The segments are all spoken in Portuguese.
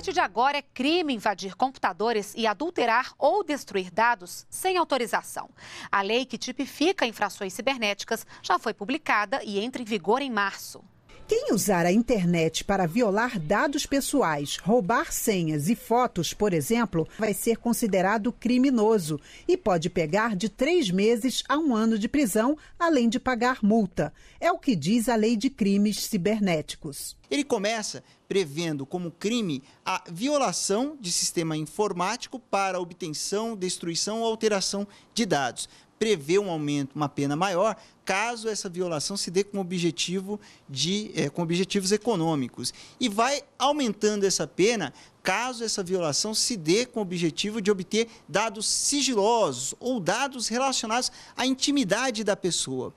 partir de agora é crime invadir computadores e adulterar ou destruir dados sem autorização. A lei que tipifica infrações cibernéticas já foi publicada e entra em vigor em março. Quem usar a internet para violar dados pessoais, roubar senhas e fotos, por exemplo, vai ser considerado criminoso e pode pegar de três meses a um ano de prisão, além de pagar multa. É o que diz a Lei de Crimes Cibernéticos. Ele começa prevendo como crime a violação de sistema informático para obtenção, destruição ou alteração de dados prevê um aumento, uma pena maior, caso essa violação se dê com objetivo de é, com objetivos econômicos e vai aumentando essa pena caso essa violação se dê com o objetivo de obter dados sigilosos ou dados relacionados à intimidade da pessoa.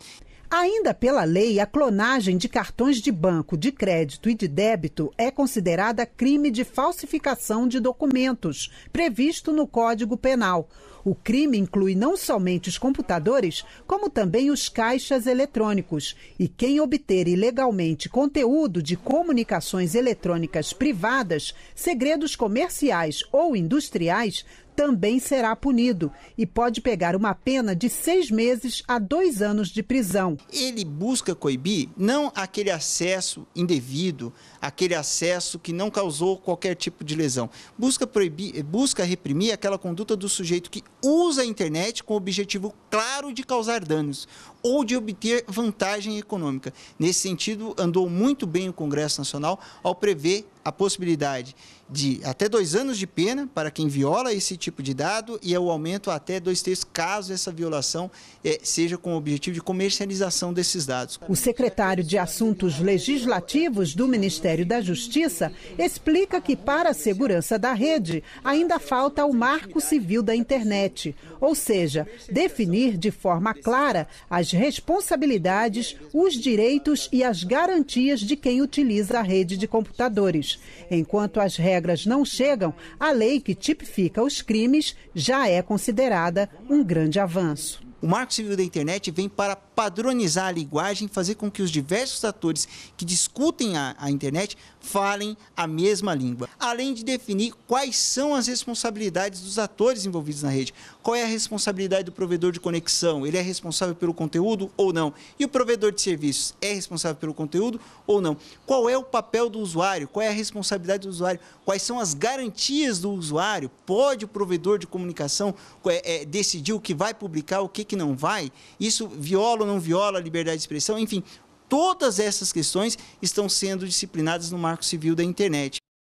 Ainda pela lei, a clonagem de cartões de banco, de crédito e de débito é considerada crime de falsificação de documentos, previsto no Código Penal. O crime inclui não somente os computadores, como também os caixas eletrônicos. E quem obter ilegalmente conteúdo de comunicações eletrônicas privadas, segredos comerciais ou industriais, também será punido e pode pegar uma pena de seis meses a dois anos de prisão. Ele busca coibir não aquele acesso indevido, aquele acesso que não causou qualquer tipo de lesão. Busca proibir, busca reprimir aquela conduta do sujeito que usa a internet com o objetivo claro de causar danos ou de obter vantagem econômica. Nesse sentido, andou muito bem o Congresso Nacional ao prever a possibilidade de até dois anos de pena para quem viola esse tipo de dado e é o aumento até dois terços caso essa violação é, seja com o objetivo de comercialização desses dados. O secretário de Assuntos Legislativos do Ministério da Justiça explica que para a segurança da rede ainda falta o marco civil da internet, ou seja, definir de forma clara as responsabilidades, os direitos e as garantias de quem utiliza a rede de computadores. Enquanto as regras não chegam, a lei que tipifica os crimes já é considerada um grande avanço. O Marco Civil da Internet vem para padronizar a linguagem, fazer com que os diversos atores que discutem a, a, internet falem a mesma língua. Além de definir quais são as responsabilidades dos atores envolvidos na rede. Qual é a responsabilidade do provedor de conexão? Ele é responsável pelo conteúdo ou não? E o provedor de serviços é responsável pelo conteúdo ou não? Qual é o papel do usuário? Qual é a responsabilidade do usuário? Quais são as garantias do usuário? Pode o provedor de comunicação é, é, decidir o que vai publicar, o que, que não vai? Isso viola viola ou não viola a liberdade de expressão, enfim, todas essas questões estão sendo disciplinadas no marco civil da internet.